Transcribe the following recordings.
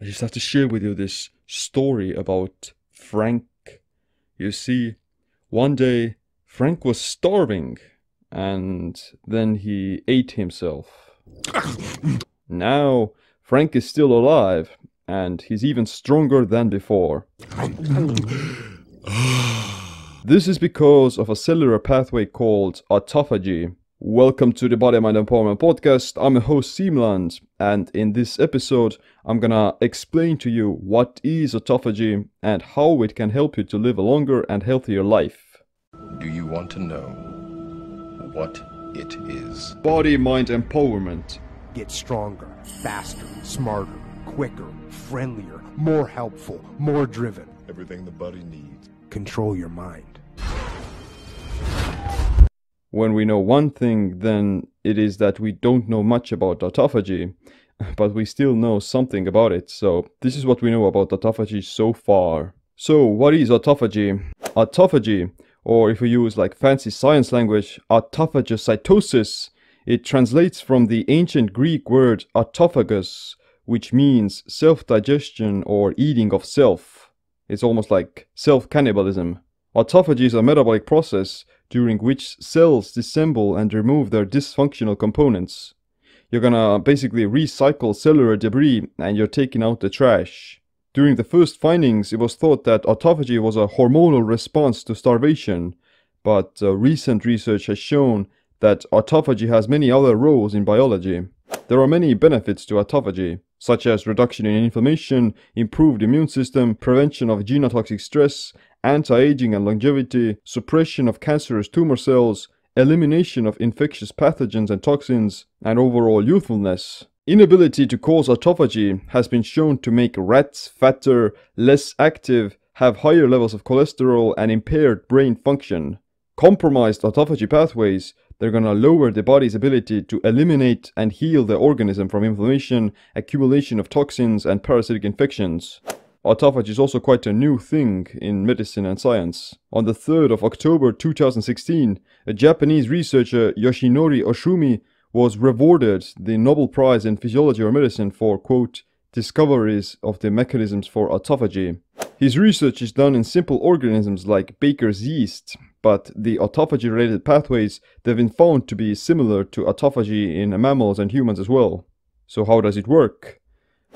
I just have to share with you this story about Frank. You see, one day Frank was starving and then he ate himself. now Frank is still alive and he's even stronger than before. this is because of a cellular pathway called autophagy Welcome to the Body Mind Empowerment Podcast. I'm your host Seamland, and in this episode, I'm gonna explain to you what is autophagy and how it can help you to live a longer and healthier life. Do you want to know what it is? Body Mind Empowerment. Get stronger, faster, smarter, quicker, friendlier, more helpful, more driven. Everything the body needs. Control your mind when we know one thing, then it is that we don't know much about autophagy, but we still know something about it. So this is what we know about autophagy so far. So what is autophagy? Autophagy, or if we use like fancy science language, autophagocytosis, it translates from the ancient Greek word autophagus, which means self-digestion or eating of self. It's almost like self-cannibalism. Autophagy is a metabolic process during which cells disassemble and remove their dysfunctional components. You're gonna basically recycle cellular debris and you're taking out the trash. During the first findings, it was thought that autophagy was a hormonal response to starvation, but uh, recent research has shown that autophagy has many other roles in biology. There are many benefits to autophagy such as reduction in inflammation, improved immune system, prevention of genotoxic stress, anti-aging and longevity, suppression of cancerous tumor cells, elimination of infectious pathogens and toxins, and overall youthfulness. Inability to cause autophagy has been shown to make rats fatter, less active, have higher levels of cholesterol and impaired brain function. Compromised autophagy pathways they're gonna lower the body's ability to eliminate and heal the organism from inflammation, accumulation of toxins, and parasitic infections. Autophagy is also quite a new thing in medicine and science. On the 3rd of October 2016, a Japanese researcher Yoshinori Oshumi was rewarded the Nobel Prize in Physiology or Medicine for, quote, discoveries of the mechanisms for autophagy. His research is done in simple organisms like baker's yeast, but the autophagy-related pathways, they've been found to be similar to autophagy in mammals and humans as well. So how does it work?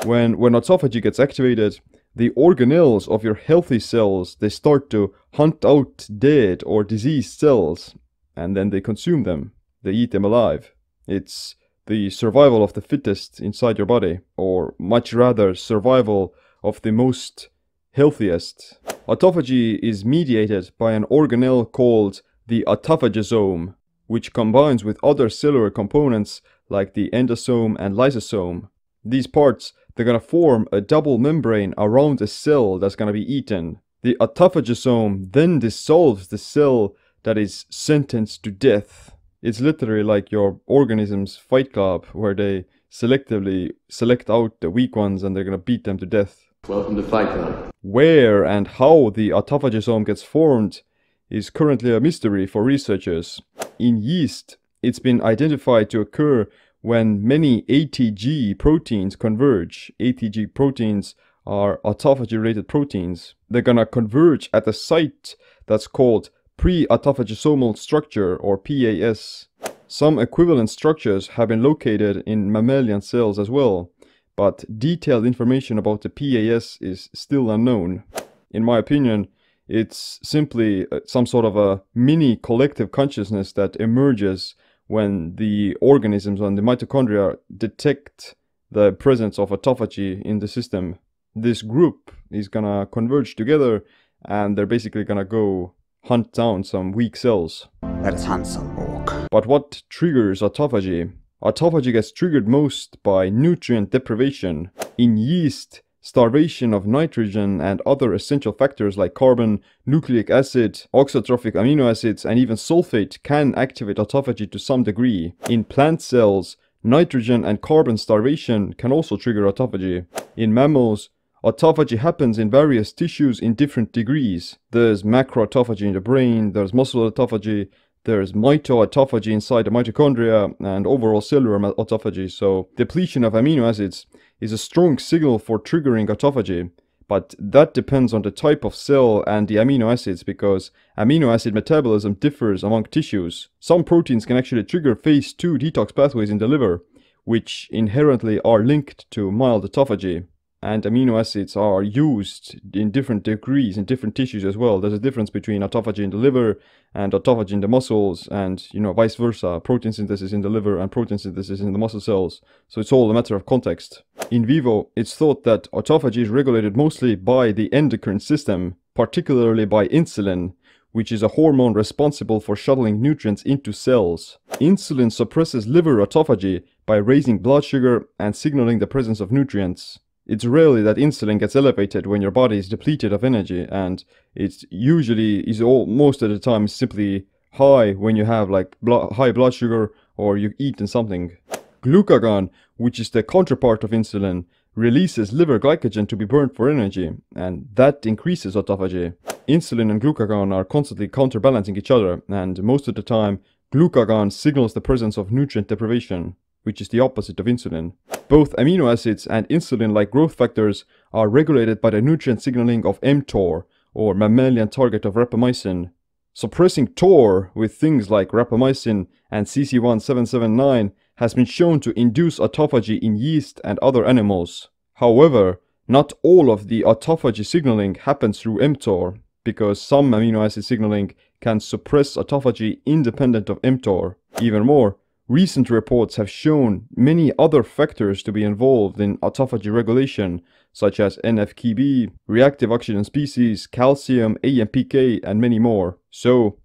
When, when autophagy gets activated, the organelles of your healthy cells, they start to hunt out dead or diseased cells, and then they consume them. They eat them alive. It's the survival of the fittest inside your body, or much rather survival of the most healthiest. Autophagy is mediated by an organelle called the autophagosome, which combines with other cellular components like the endosome and lysosome. These parts, they're going to form a double membrane around a cell that's going to be eaten. The autophagosome then dissolves the cell that is sentenced to death. It's literally like your organism's fight club where they selectively select out the weak ones and they're going to beat them to death. Welcome to Fight Club. Where and how the autophagosome gets formed is currently a mystery for researchers. In yeast, it's been identified to occur when many ATG proteins converge. ATG proteins are autophagy related proteins. They're gonna converge at a site that's called pre-autophagosomal structure or PAS. Some equivalent structures have been located in mammalian cells as well but detailed information about the PAS is still unknown. In my opinion, it's simply uh, some sort of a mini collective consciousness that emerges when the organisms on the mitochondria detect the presence of autophagy in the system. This group is gonna converge together and they're basically gonna go hunt down some weak cells. Let us hunt some orc. But what triggers autophagy? Autophagy gets triggered most by nutrient deprivation. In yeast, starvation of nitrogen and other essential factors like carbon, nucleic acid, oxotrophic amino acids, and even sulfate can activate autophagy to some degree. In plant cells, nitrogen and carbon starvation can also trigger autophagy. In mammals, autophagy happens in various tissues in different degrees. There's macroautophagy in the brain, there's muscle autophagy, there's mitoautophagy inside the mitochondria and overall cellular autophagy. So depletion of amino acids is a strong signal for triggering autophagy, but that depends on the type of cell and the amino acids because amino acid metabolism differs among tissues. Some proteins can actually trigger phase 2 detox pathways in the liver, which inherently are linked to mild autophagy and amino acids are used in different degrees in different tissues as well. There's a difference between autophagy in the liver and autophagy in the muscles and, you know, vice versa, protein synthesis in the liver and protein synthesis in the muscle cells. So it's all a matter of context. In vivo, it's thought that autophagy is regulated mostly by the endocrine system, particularly by insulin, which is a hormone responsible for shuttling nutrients into cells. Insulin suppresses liver autophagy by raising blood sugar and signaling the presence of nutrients it's really that insulin gets elevated when your body is depleted of energy and it's usually is all most of the time simply high when you have like blo high blood sugar or you eat and something. Glucagon, which is the counterpart of insulin, releases liver glycogen to be burned for energy and that increases autophagy. Insulin and glucagon are constantly counterbalancing each other and most of the time glucagon signals the presence of nutrient deprivation which is the opposite of insulin. Both amino acids and insulin-like growth factors are regulated by the nutrient signaling of mTOR, or mammalian target of rapamycin. Suppressing TOR with things like rapamycin and CC1779 has been shown to induce autophagy in yeast and other animals. However, not all of the autophagy signaling happens through mTOR, because some amino acid signaling can suppress autophagy independent of mTOR. Even more, Recent reports have shown many other factors to be involved in autophagy regulation, such as NFKB, reactive oxygen species, calcium, AMPK, and many more. So,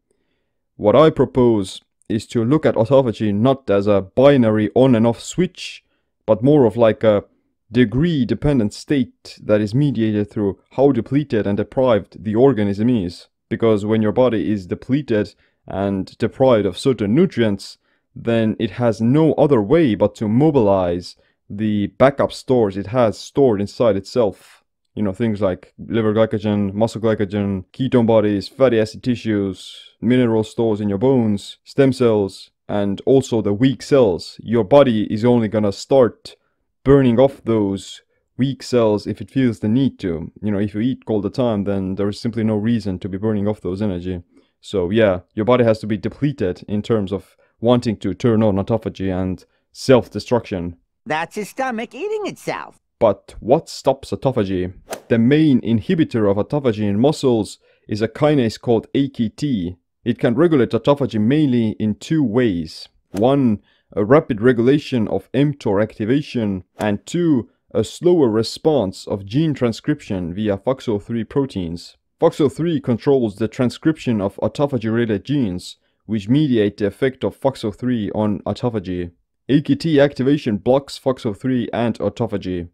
what I propose is to look at autophagy not as a binary on and off switch, but more of like a degree dependent state that is mediated through how depleted and deprived the organism is. Because when your body is depleted and deprived of certain nutrients, then it has no other way but to mobilize the backup stores it has stored inside itself. You know, things like liver glycogen, muscle glycogen, ketone bodies, fatty acid tissues, mineral stores in your bones, stem cells, and also the weak cells. Your body is only gonna start burning off those weak cells if it feels the need to. You know, if you eat all the time, then there is simply no reason to be burning off those energy. So yeah, your body has to be depleted in terms of wanting to turn on autophagy and self-destruction. That's his stomach eating itself. But what stops autophagy? The main inhibitor of autophagy in muscles is a kinase called AKT. It can regulate autophagy mainly in two ways. One, a rapid regulation of mTOR activation, and two, a slower response of gene transcription via FOXO3 proteins. FOXO3 controls the transcription of autophagy-related genes, which mediate the effect of FOXO3 on autophagy. AKT activation blocks FOXO3 and autophagy.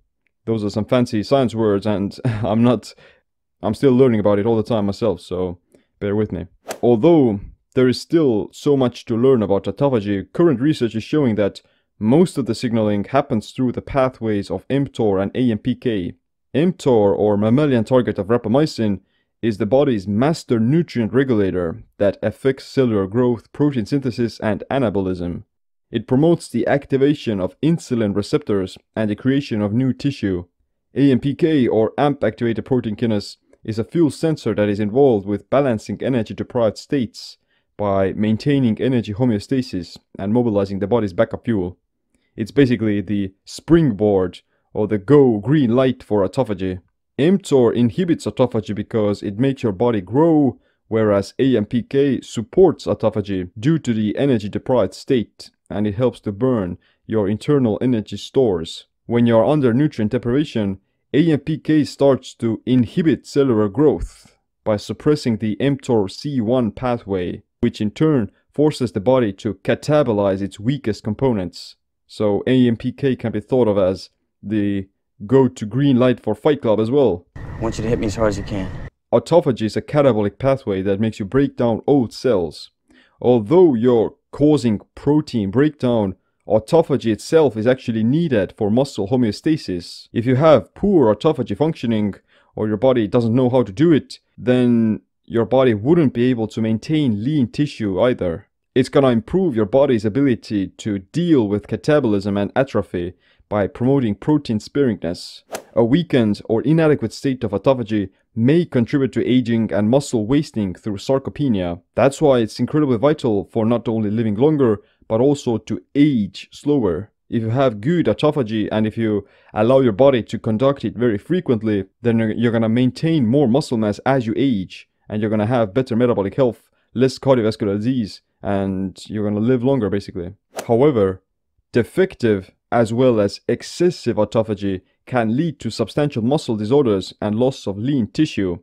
Those are some fancy science words and I'm not... I'm still learning about it all the time myself, so bear with me. Although there is still so much to learn about autophagy, current research is showing that most of the signaling happens through the pathways of mTOR and AMPK. mTOR, or mammalian target of rapamycin, is the body's master nutrient regulator that affects cellular growth, protein synthesis, and anabolism. It promotes the activation of insulin receptors and the creation of new tissue. AMPK or AMP-activated protein kinase is a fuel sensor that is involved with balancing energy-deprived states by maintaining energy homeostasis and mobilizing the body's backup fuel. It's basically the springboard or the go green light for autophagy mTOR inhibits autophagy because it makes your body grow, whereas AMPK supports autophagy due to the energy-deprived state, and it helps to burn your internal energy stores. When you're under nutrient deprivation, AMPK starts to inhibit cellular growth by suppressing the mTOR C1 pathway, which in turn forces the body to catabolize its weakest components. So AMPK can be thought of as the go to green light for Fight Club as well. I want you to hit me as hard as you can. Autophagy is a catabolic pathway that makes you break down old cells. Although you're causing protein breakdown, autophagy itself is actually needed for muscle homeostasis. If you have poor autophagy functioning, or your body doesn't know how to do it, then your body wouldn't be able to maintain lean tissue either. It's gonna improve your body's ability to deal with catabolism and atrophy, by promoting protein sparingness, a weakened or inadequate state of autophagy may contribute to aging and muscle wasting through sarcopenia. That's why it's incredibly vital for not only living longer, but also to age slower. If you have good autophagy and if you allow your body to conduct it very frequently, then you're gonna maintain more muscle mass as you age and you're gonna have better metabolic health, less cardiovascular disease, and you're gonna live longer basically. However, defective as well as excessive autophagy can lead to substantial muscle disorders and loss of lean tissue,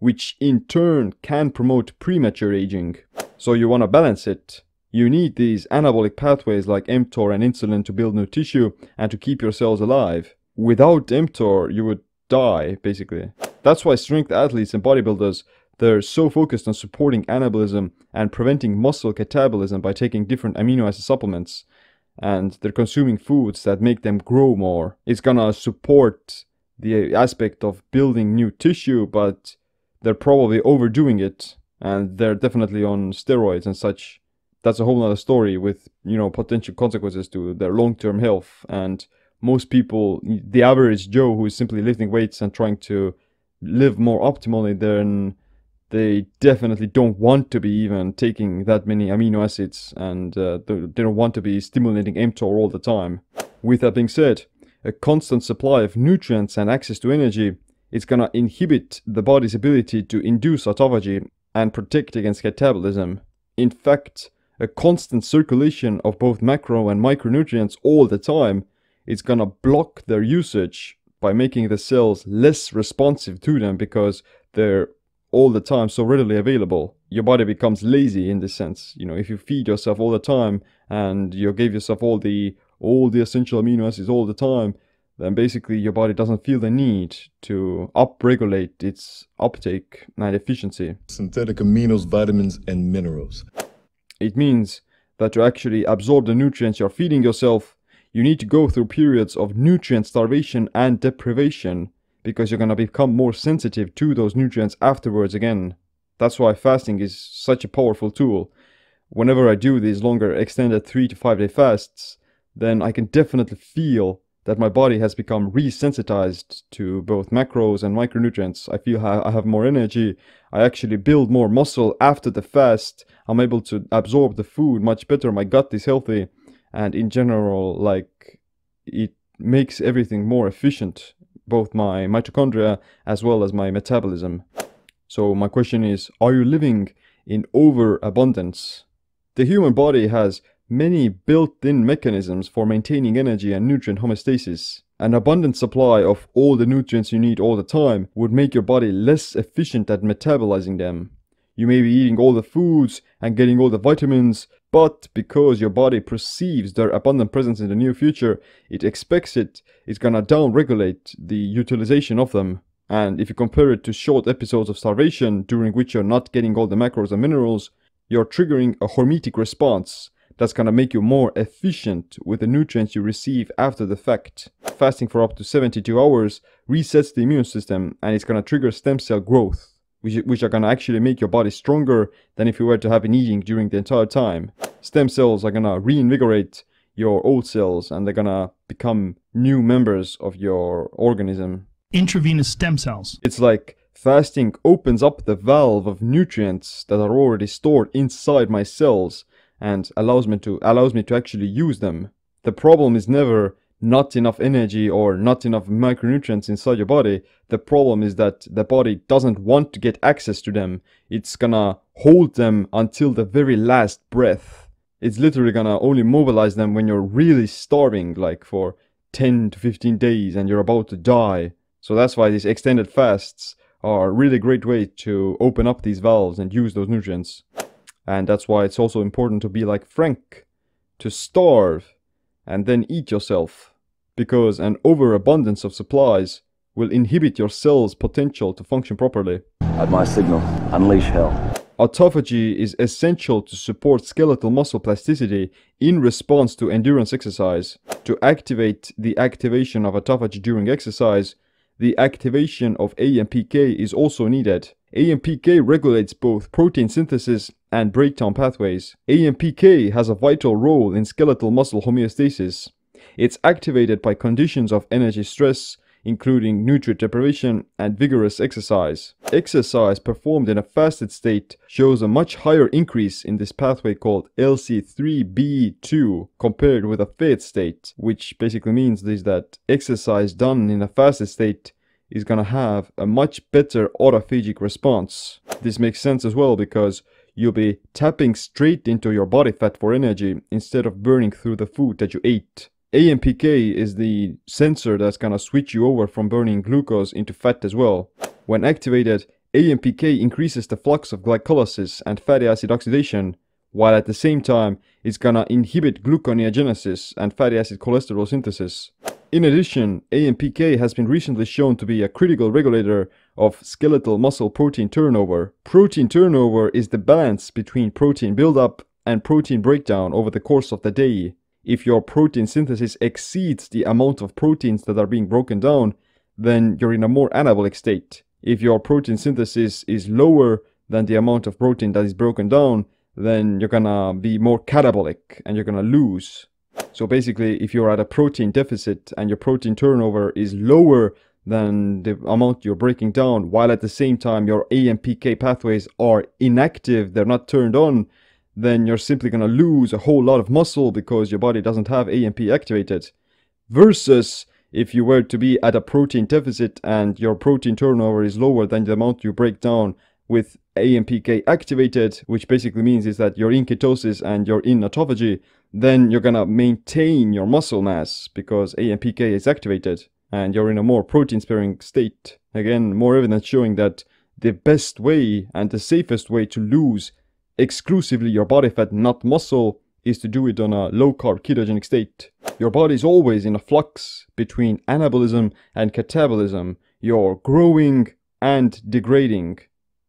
which in turn can promote premature aging. So you want to balance it. You need these anabolic pathways like mTOR and insulin to build new tissue and to keep your cells alive. Without mTOR, you would die, basically. That's why strength athletes and bodybuilders, they're so focused on supporting anabolism and preventing muscle catabolism by taking different amino acid supplements and they're consuming foods that make them grow more. It's gonna support the aspect of building new tissue, but they're probably overdoing it and they're definitely on steroids and such. That's a whole other story with, you know, potential consequences to their long term health. And most people, the average Joe who is simply lifting weights and trying to live more optimally than they definitely don't want to be even taking that many amino acids and uh, they don't want to be stimulating mTOR all the time. With that being said, a constant supply of nutrients and access to energy is gonna inhibit the body's ability to induce autophagy and protect against catabolism. In fact, a constant circulation of both macro and micronutrients all the time is gonna block their usage by making the cells less responsive to them because they're all the time so readily available your body becomes lazy in this sense you know if you feed yourself all the time and you give yourself all the all the essential amino acids all the time then basically your body doesn't feel the need to upregulate its uptake and efficiency. Synthetic aminos, vitamins, and minerals. It means that to actually absorb the nutrients you're feeding yourself, you need to go through periods of nutrient starvation and deprivation because you're going to become more sensitive to those nutrients afterwards again. That's why fasting is such a powerful tool. Whenever I do these longer extended 3 to 5 day fasts, then I can definitely feel that my body has become resensitized to both macros and micronutrients. I feel I have more energy. I actually build more muscle after the fast. I'm able to absorb the food much better. My gut is healthy. And in general, like, it makes everything more efficient both my mitochondria as well as my metabolism. So my question is, are you living in overabundance? The human body has many built-in mechanisms for maintaining energy and nutrient homeostasis. An abundant supply of all the nutrients you need all the time would make your body less efficient at metabolizing them. You may be eating all the foods and getting all the vitamins, but because your body perceives their abundant presence in the near future, it expects it, it's gonna downregulate the utilization of them. And if you compare it to short episodes of starvation during which you're not getting all the macros and minerals, you're triggering a hormetic response that's gonna make you more efficient with the nutrients you receive after the fact. Fasting for up to 72 hours resets the immune system and it's gonna trigger stem cell growth which, which are gonna actually make your body stronger than if you were to have an eating during the entire time. Stem cells are gonna reinvigorate your old cells and they're gonna become new members of your organism. Intravenous stem cells. It's like fasting opens up the valve of nutrients that are already stored inside my cells and allows me to allows me to actually use them. The problem is never not enough energy or not enough micronutrients inside your body, the problem is that the body doesn't want to get access to them. It's gonna hold them until the very last breath. It's literally gonna only mobilize them when you're really starving, like for 10 to 15 days and you're about to die. So that's why these extended fasts are a really great way to open up these valves and use those nutrients. And that's why it's also important to be like Frank, to starve and then eat yourself because an overabundance of supplies will inhibit your cell's potential to function properly. At my signal, unleash hell. Autophagy is essential to support skeletal muscle plasticity in response to endurance exercise. To activate the activation of autophagy during exercise, the activation of AMPK is also needed. AMPK regulates both protein synthesis and breakdown pathways. AMPK has a vital role in skeletal muscle homeostasis. It's activated by conditions of energy stress, including nutrient deprivation and vigorous exercise. Exercise performed in a fasted state shows a much higher increase in this pathway called LC3B2 compared with a fed state, which basically means this that exercise done in a fasted state is gonna have a much better autophagic response. This makes sense as well because you'll be tapping straight into your body fat for energy instead of burning through the food that you ate. AMPK is the sensor that's gonna switch you over from burning glucose into fat as well. When activated, AMPK increases the flux of glycolysis and fatty acid oxidation, while at the same time it's gonna inhibit gluconeogenesis and fatty acid cholesterol synthesis. In addition, AMPK has been recently shown to be a critical regulator of skeletal muscle protein turnover. Protein turnover is the balance between protein buildup and protein breakdown over the course of the day if your protein synthesis exceeds the amount of proteins that are being broken down, then you're in a more anabolic state. If your protein synthesis is lower than the amount of protein that is broken down, then you're gonna be more catabolic and you're gonna lose. So basically, if you're at a protein deficit and your protein turnover is lower than the amount you're breaking down, while at the same time your AMPK pathways are inactive, they're not turned on, then you're simply going to lose a whole lot of muscle because your body doesn't have AMP activated. Versus if you were to be at a protein deficit and your protein turnover is lower than the amount you break down with AMPK activated, which basically means is that you're in ketosis and you're in autophagy, then you're going to maintain your muscle mass because AMPK is activated and you're in a more protein sparing state. Again, more evidence showing that the best way and the safest way to lose exclusively your body fat, not muscle, is to do it on a low-carb ketogenic state. Your body is always in a flux between anabolism and catabolism. Your growing and degrading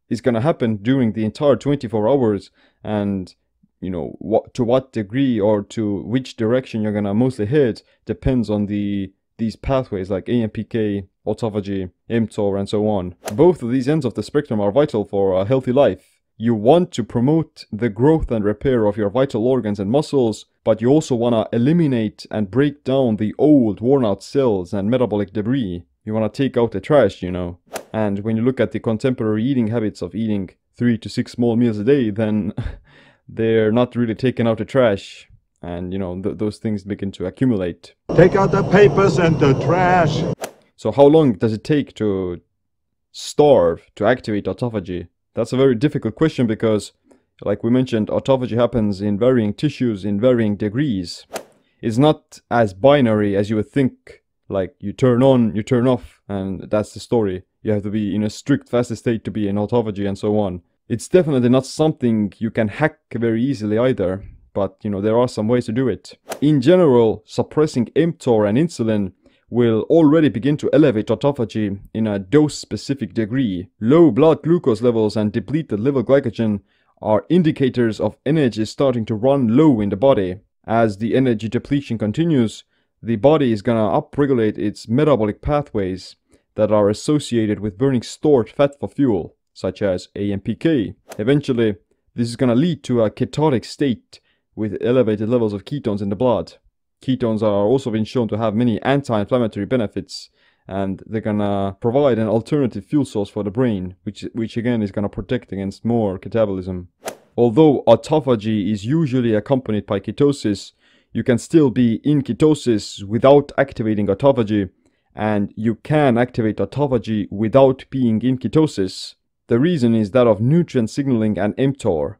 is going to happen during the entire 24 hours and you know what to what degree or to which direction you're going to mostly hit depends on the these pathways like AMPK, autophagy, mTOR and so on. Both of these ends of the spectrum are vital for a healthy life. You want to promote the growth and repair of your vital organs and muscles, but you also want to eliminate and break down the old, worn out cells and metabolic debris. You want to take out the trash, you know. And when you look at the contemporary eating habits of eating three to six small meals a day, then they're not really taking out the trash. And, you know, th those things begin to accumulate. Take out the papers and the trash. So how long does it take to starve to activate autophagy? That's a very difficult question because, like we mentioned, autophagy happens in varying tissues in varying degrees. It's not as binary as you would think, like you turn on, you turn off, and that's the story. You have to be in a strict fasted state to be in autophagy and so on. It's definitely not something you can hack very easily either, but you know, there are some ways to do it. In general, suppressing mTOR and insulin will already begin to elevate autophagy in a dose-specific degree. Low blood glucose levels and depleted liver glycogen are indicators of energy starting to run low in the body. As the energy depletion continues, the body is gonna upregulate its metabolic pathways that are associated with burning stored fat for fuel, such as AMPK. Eventually, this is gonna lead to a ketotic state with elevated levels of ketones in the blood. Ketones are also been shown to have many anti-inflammatory benefits and they're gonna provide an alternative fuel source for the brain, which, which again is gonna protect against more catabolism. Although autophagy is usually accompanied by ketosis, you can still be in ketosis without activating autophagy, and you can activate autophagy without being in ketosis. The reason is that of nutrient signaling and mTOR.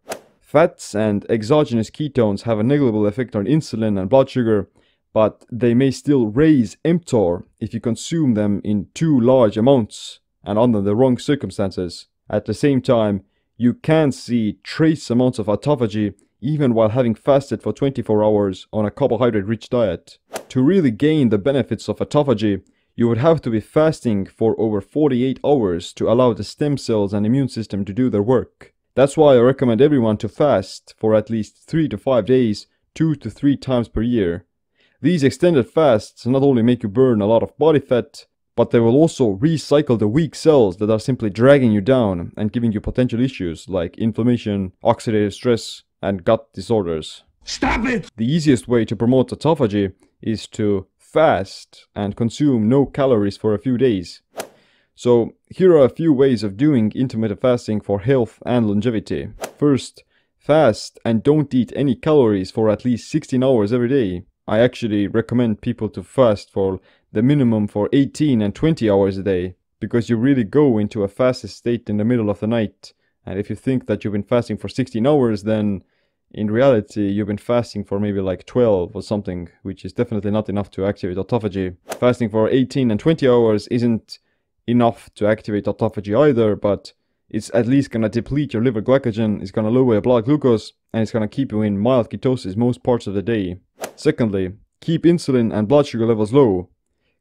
Fats and exogenous ketones have a negligible effect on insulin and blood sugar, but they may still raise mTOR if you consume them in too large amounts and under the wrong circumstances. At the same time, you can see trace amounts of autophagy even while having fasted for 24 hours on a carbohydrate-rich diet. To really gain the benefits of autophagy, you would have to be fasting for over 48 hours to allow the stem cells and immune system to do their work. That's why I recommend everyone to fast for at least 3 to 5 days, 2 to 3 times per year. These extended fasts not only make you burn a lot of body fat, but they will also recycle the weak cells that are simply dragging you down and giving you potential issues like inflammation, oxidative stress, and gut disorders. Stop it! The easiest way to promote autophagy is to fast and consume no calories for a few days. So here are a few ways of doing intermittent fasting for health and longevity. First, fast and don't eat any calories for at least 16 hours every day. I actually recommend people to fast for the minimum for 18 and 20 hours a day because you really go into a fasted state in the middle of the night. And if you think that you've been fasting for 16 hours, then in reality, you've been fasting for maybe like 12 or something, which is definitely not enough to activate autophagy. Fasting for 18 and 20 hours isn't enough to activate autophagy either, but it's at least going to deplete your liver glycogen, it's going to lower your blood glucose, and it's going to keep you in mild ketosis most parts of the day. Secondly, keep insulin and blood sugar levels low.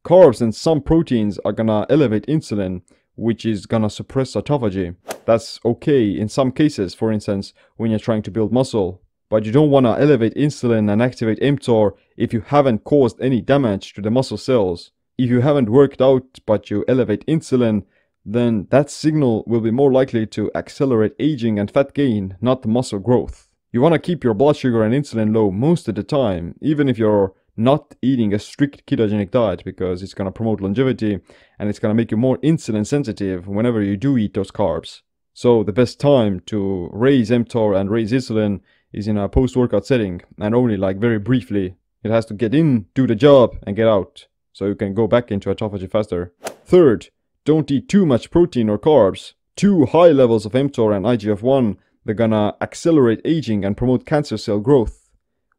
Carbs and some proteins are going to elevate insulin, which is going to suppress autophagy. That's okay in some cases, for instance, when you're trying to build muscle. But you don't want to elevate insulin and activate mTOR if you haven't caused any damage to the muscle cells if you haven't worked out but you elevate insulin, then that signal will be more likely to accelerate aging and fat gain, not muscle growth. You want to keep your blood sugar and insulin low most of the time, even if you're not eating a strict ketogenic diet because it's going to promote longevity and it's going to make you more insulin sensitive whenever you do eat those carbs. So the best time to raise mTOR and raise insulin is in a post-workout setting and only like very briefly. It has to get in, do the job and get out so you can go back into autophagy faster. Third, don't eat too much protein or carbs. Too high levels of mTOR and IGF-1, they're gonna accelerate aging and promote cancer cell growth.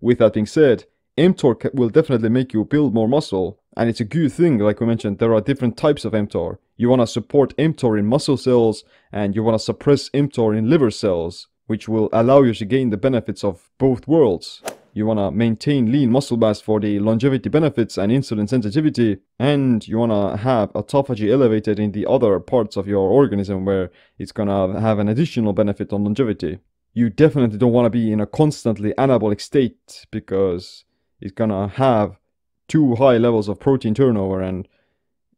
With that being said, mTOR will definitely make you build more muscle, and it's a good thing, like we mentioned, there are different types of mTOR. You wanna support mTOR in muscle cells, and you wanna suppress mTOR in liver cells, which will allow you to gain the benefits of both worlds you want to maintain lean muscle mass for the longevity benefits and insulin sensitivity, and you want to have autophagy elevated in the other parts of your organism where it's going to have an additional benefit on longevity. You definitely don't want to be in a constantly anabolic state because it's going to have too high levels of protein turnover and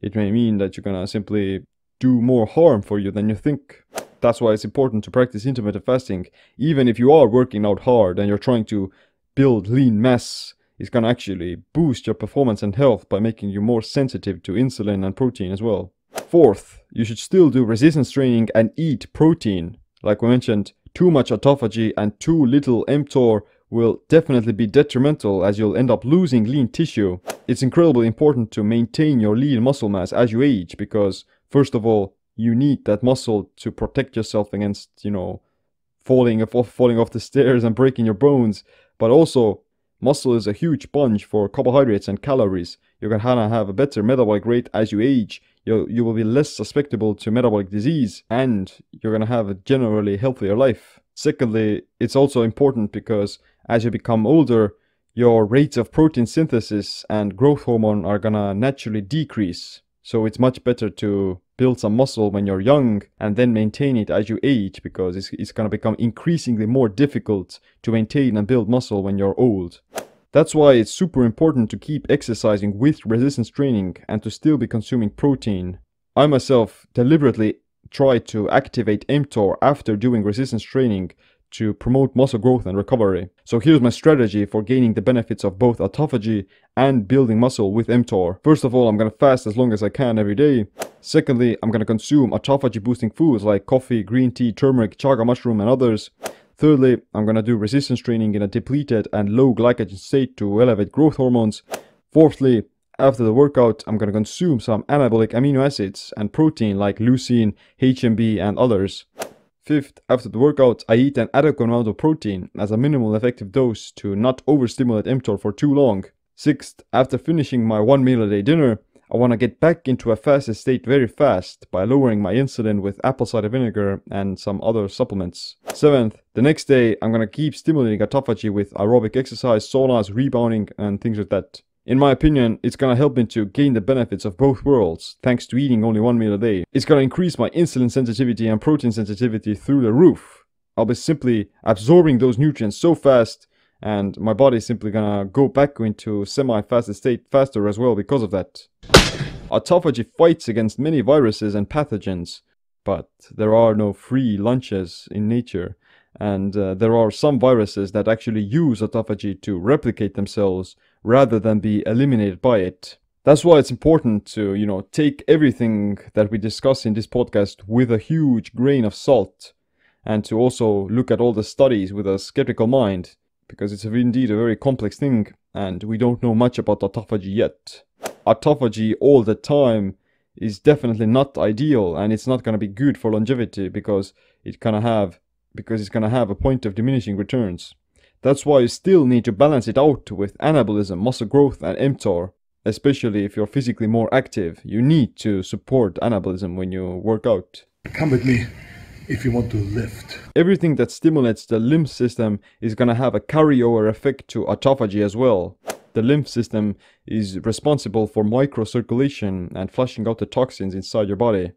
it may mean that you're going to simply do more harm for you than you think. That's why it's important to practice intermittent fasting. Even if you are working out hard and you're trying to build lean mass is going to actually boost your performance and health by making you more sensitive to insulin and protein as well. Fourth, you should still do resistance training and eat protein. Like we mentioned, too much autophagy and too little mTOR will definitely be detrimental as you'll end up losing lean tissue. It's incredibly important to maintain your lean muscle mass as you age because first of all, you need that muscle to protect yourself against, you know, falling off falling off the stairs and breaking your bones but also, muscle is a huge sponge for carbohydrates and calories. You can have a better metabolic rate as you age. You, you will be less susceptible to metabolic disease and you're going to have a generally healthier life. Secondly, it's also important because as you become older, your rates of protein synthesis and growth hormone are going to naturally decrease. So it's much better to build some muscle when you're young and then maintain it as you age because it's, it's going to become increasingly more difficult to maintain and build muscle when you're old. That's why it's super important to keep exercising with resistance training and to still be consuming protein. I myself deliberately try to activate mTOR after doing resistance training to promote muscle growth and recovery. So here's my strategy for gaining the benefits of both autophagy and building muscle with mTOR. First of all, I'm gonna fast as long as I can every day. Secondly, I'm gonna consume autophagy boosting foods like coffee, green tea, turmeric, chaga mushroom and others. Thirdly, I'm gonna do resistance training in a depleted and low glycogen state to elevate growth hormones. Fourthly, after the workout, I'm gonna consume some anabolic amino acids and protein like leucine, HMB and others. Fifth, after the workout, I eat an adequate amount of protein as a minimal effective dose to not overstimulate mTOR for too long. Sixth, after finishing my one meal a day dinner, I want to get back into a fasted state very fast by lowering my insulin with apple cider vinegar and some other supplements. Seventh, the next day I'm going to keep stimulating autophagy with aerobic exercise, saunas, rebounding and things like that. In my opinion, it's gonna help me to gain the benefits of both worlds, thanks to eating only one meal a day. It's gonna increase my insulin sensitivity and protein sensitivity through the roof. I'll be simply absorbing those nutrients so fast, and my body is simply gonna go back into semi fast state faster as well because of that. Autophagy fights against many viruses and pathogens, but there are no free lunches in nature, and uh, there are some viruses that actually use autophagy to replicate themselves rather than be eliminated by it. That's why it's important to, you know, take everything that we discuss in this podcast with a huge grain of salt and to also look at all the studies with a skeptical mind because it's indeed a very complex thing and we don't know much about autophagy yet. Autophagy all the time is definitely not ideal and it's not going to be good for longevity because it going to have because it's going to have a point of diminishing returns. That's why you still need to balance it out with anabolism, muscle growth and mTOR. Especially if you're physically more active, you need to support anabolism when you work out. Come with me if you want to lift. Everything that stimulates the lymph system is gonna have a carryover effect to autophagy as well. The lymph system is responsible for microcirculation and flushing out the toxins inside your body.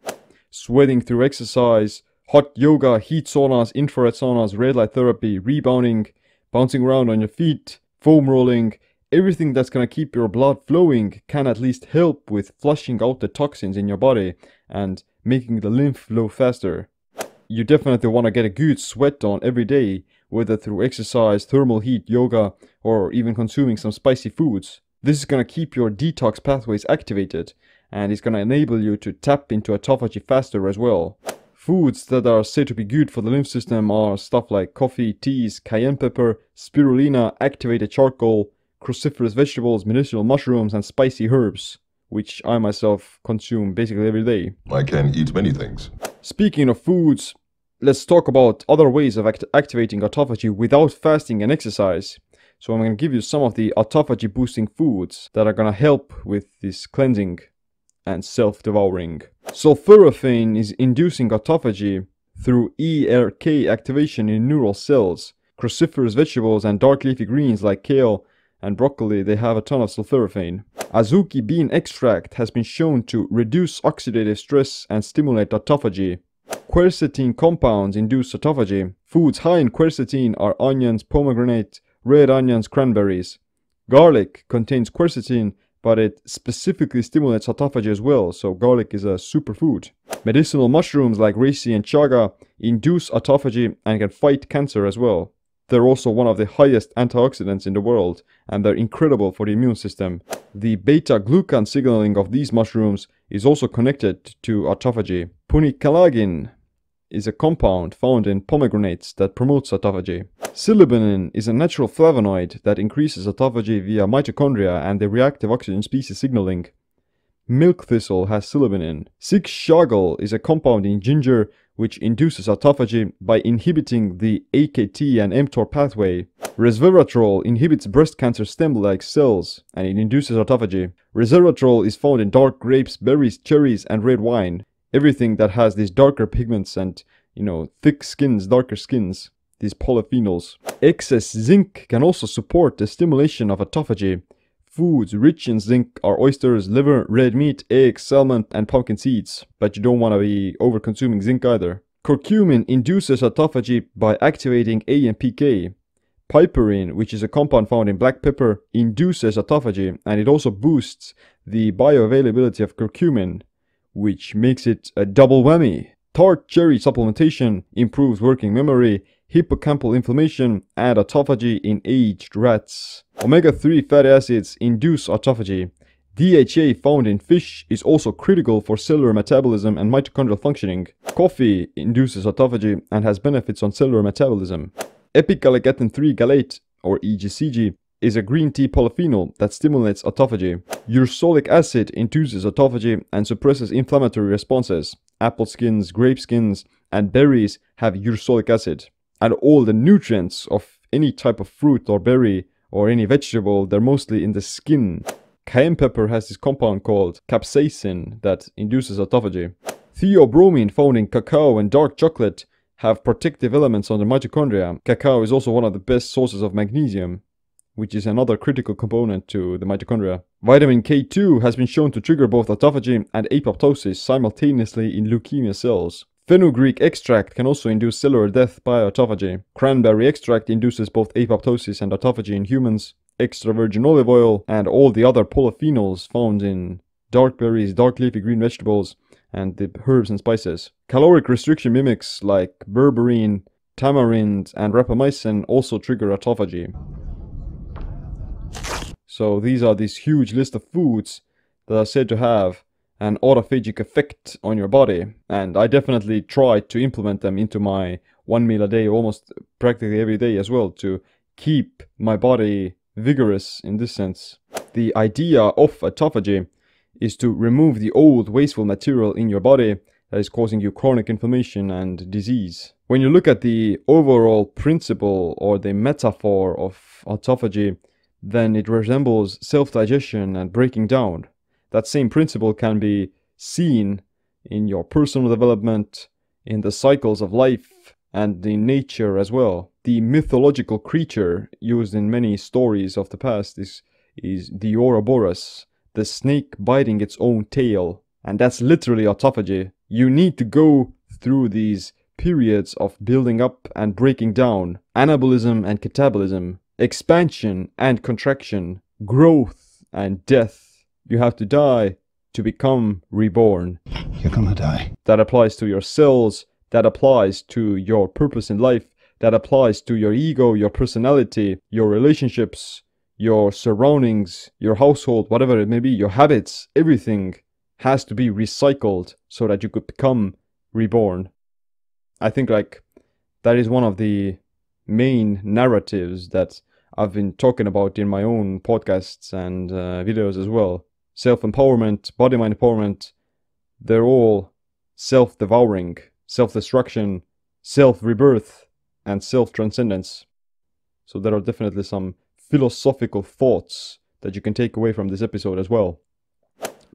Sweating through exercise, hot yoga, heat saunas, infrared saunas, red light therapy, rebounding, bouncing around on your feet, foam rolling, everything that's going to keep your blood flowing can at least help with flushing out the toxins in your body and making the lymph flow faster. You definitely want to get a good sweat on every day, whether through exercise, thermal heat, yoga, or even consuming some spicy foods. This is going to keep your detox pathways activated and it's going to enable you to tap into autophagy faster as well. Foods that are said to be good for the lymph system are stuff like coffee, teas, cayenne pepper, spirulina, activated charcoal, cruciferous vegetables, medicinal mushrooms, and spicy herbs, which I myself consume basically every day. I can eat many things. Speaking of foods, let's talk about other ways of act activating autophagy without fasting and exercise. So I'm going to give you some of the autophagy boosting foods that are going to help with this cleansing and self-devouring. Sulforaphane is inducing autophagy through ERK activation in neural cells. Cruciferous vegetables and dark leafy greens like kale and broccoli, they have a ton of sulforaphane. Azuki bean extract has been shown to reduce oxidative stress and stimulate autophagy. Quercetin compounds induce autophagy. Foods high in quercetin are onions, pomegranate, red onions, cranberries. Garlic contains quercetin but it specifically stimulates autophagy as well, so garlic is a superfood. Medicinal mushrooms like reishi and chaga induce autophagy and can fight cancer as well. They're also one of the highest antioxidants in the world, and they're incredible for the immune system. The beta-glucan signaling of these mushrooms is also connected to autophagy. Punicalagin is a compound found in pomegranates that promotes autophagy. Silibinin is a natural flavonoid that increases autophagy via mitochondria and the reactive oxygen species signaling. Milk thistle has silibinin. Six is a compound in ginger which induces autophagy by inhibiting the AKT and mTOR pathway. Resveratrol inhibits breast cancer stem-like cells and it induces autophagy. Resveratrol is found in dark grapes, berries, cherries and red wine. Everything that has these darker pigments and, you know, thick skins, darker skins these polyphenols. Excess zinc can also support the stimulation of autophagy. Foods rich in zinc are oysters, liver, red meat, eggs, salmon, and pumpkin seeds. But you don't want to be over-consuming zinc either. Curcumin induces autophagy by activating AMPK. Piperine, which is a compound found in black pepper, induces autophagy and it also boosts the bioavailability of curcumin, which makes it a double whammy. Tart-cherry supplementation improves working memory, hippocampal inflammation, and autophagy in aged rats. Omega-3 fatty acids induce autophagy. DHA found in fish is also critical for cellular metabolism and mitochondrial functioning. Coffee induces autophagy and has benefits on cellular metabolism. Epigalacatin-3 galate, or EGCG, is a green tea polyphenol that stimulates autophagy. Ursolic acid induces autophagy and suppresses inflammatory responses apple skins, grape skins, and berries have ursolic acid. And all the nutrients of any type of fruit or berry or any vegetable, they're mostly in the skin. Cayenne pepper has this compound called capsaicin that induces autophagy. Theobromine found in cacao and dark chocolate have protective elements on the mitochondria. Cacao is also one of the best sources of magnesium, which is another critical component to the mitochondria. Vitamin K2 has been shown to trigger both autophagy and apoptosis simultaneously in leukemia cells. Fenugreek extract can also induce cellular death by autophagy. Cranberry extract induces both apoptosis and autophagy in humans. Extra virgin olive oil and all the other polyphenols found in dark berries, dark leafy green vegetables, and the herbs and spices. Caloric restriction mimics like berberine, tamarind, and rapamycin also trigger autophagy. So these are this huge list of foods that are said to have an autophagic effect on your body. And I definitely tried to implement them into my one meal a day almost practically every day as well to keep my body vigorous in this sense. The idea of autophagy is to remove the old wasteful material in your body that is causing you chronic inflammation and disease. When you look at the overall principle or the metaphor of autophagy, then it resembles self-digestion and breaking down. That same principle can be seen in your personal development, in the cycles of life, and in nature as well. The mythological creature used in many stories of the past is, is the Ouroboros, the snake biting its own tail. And that's literally autophagy. You need to go through these periods of building up and breaking down, anabolism and catabolism, expansion and contraction, growth and death. You have to die to become reborn. You're gonna die. That applies to your cells, that applies to your purpose in life, that applies to your ego, your personality, your relationships, your surroundings, your household, whatever it may be, your habits, everything has to be recycled so that you could become reborn. I think like that is one of the main narratives that I've been talking about in my own podcasts and uh, videos as well. Self empowerment, body mind empowerment, they're all self devouring, self destruction, self rebirth, and self transcendence. So there are definitely some philosophical thoughts that you can take away from this episode as well.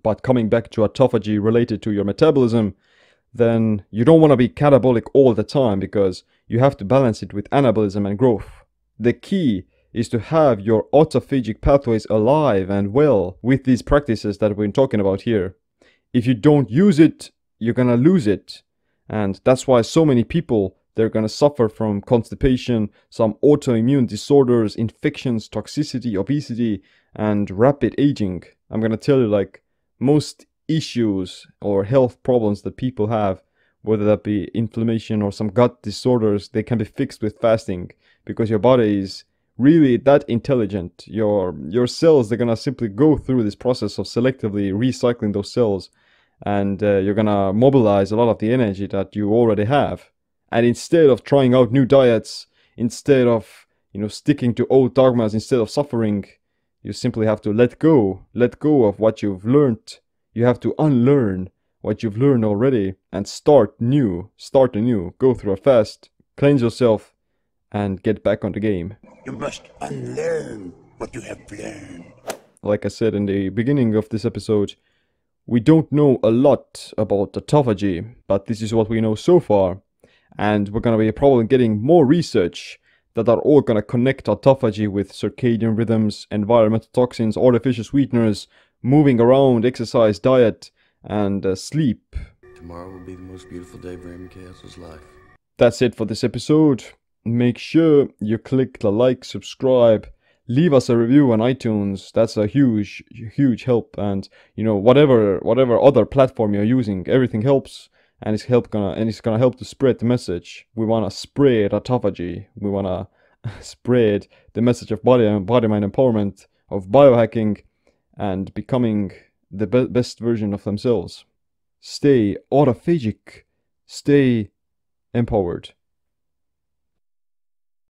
But coming back to autophagy related to your metabolism, then you don't want to be catabolic all the time because you have to balance it with anabolism and growth. The key is to have your autophagic pathways alive and well with these practices that we've been talking about here. If you don't use it, you're gonna lose it. And that's why so many people they're gonna suffer from constipation, some autoimmune disorders, infections, toxicity, obesity, and rapid aging. I'm gonna tell you like most issues or health problems that people have, whether that be inflammation or some gut disorders, they can be fixed with fasting because your body is really that intelligent. Your your cells they're gonna simply go through this process of selectively recycling those cells, and uh, you're gonna mobilize a lot of the energy that you already have. And instead of trying out new diets, instead of you know sticking to old dogmas, instead of suffering, you simply have to let go, let go of what you've learned. You have to unlearn what you've learned already and start new, start anew. Go through a fast, cleanse yourself, and get back on the game. You must unlearn what you have learned. Like I said in the beginning of this episode, we don't know a lot about autophagy, but this is what we know so far. And we're gonna be probably getting more research that are all gonna connect autophagy with circadian rhythms, environmental toxins, artificial sweeteners, moving around, exercise, diet, and uh, sleep. Tomorrow will be the most beautiful day of Raymond life. That's it for this episode make sure you click the like, subscribe, leave us a review on iTunes. That's a huge, huge help. And you know, whatever, whatever other platform you're using, everything helps, and it's help gonna and it's gonna help to spread the message. We wanna spread autophagy. We wanna spread the message of body and body mind empowerment, of biohacking, and becoming the be best version of themselves. Stay autophagic. Stay empowered.